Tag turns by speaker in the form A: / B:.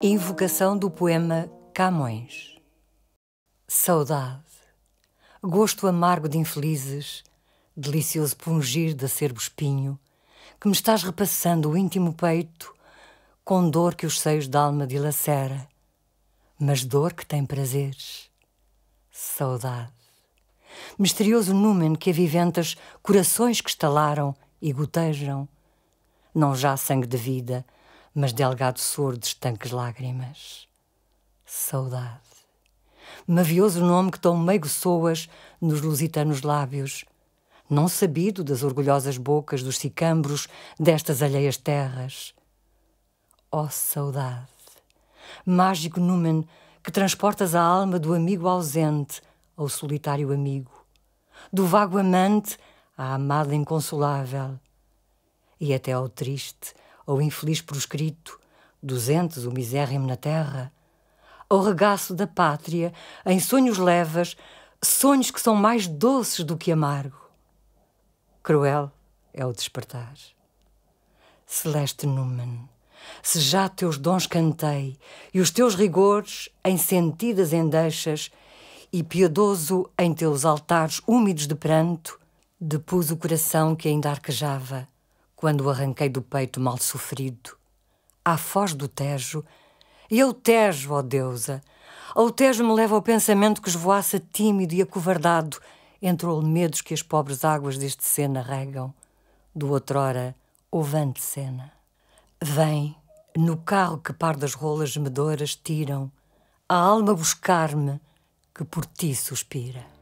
A: Invocação do poema Camões. Saudade, gosto amargo de infelizes, delicioso pungir de acerbo espinho, que me estás repassando o íntimo peito, com dor que os seios da alma dilacera, mas dor que tem prazeres. Saudade, misterioso númen que aviventas corações que estalaram e gotejam, não já sangue de vida, mas delgado soro de estanques lágrimas. Saudade. Mavioso nome que tão meigo soas nos lusitanos lábios, não sabido das orgulhosas bocas dos sicambros destas alheias terras. Ó oh, saudade! Mágico numen que transportas a alma do amigo ausente ao solitário amigo, do vago amante à amada inconsolável, e até ao triste, ou infeliz proscrito, duzentos o misérrimo na terra, ao regaço da pátria, em sonhos levas, sonhos que são mais doces do que amargo. Cruel é o despertar. Celeste Numen, se já teus dons cantei e os teus rigores em sentidas endechas e piedoso em teus altares úmidos de pranto, depus o coração que ainda arquejava quando o arranquei do peito mal sofrido, à foz do Tejo, e eu Tejo, ó deusa, ao Tejo me leva ao pensamento que esvoaça tímido e acovardado entre olmedos que as pobres águas deste Sena regam, do outrora ovante Sena. Vem, no carro que das rolas medoras tiram, a alma buscar-me que por ti suspira.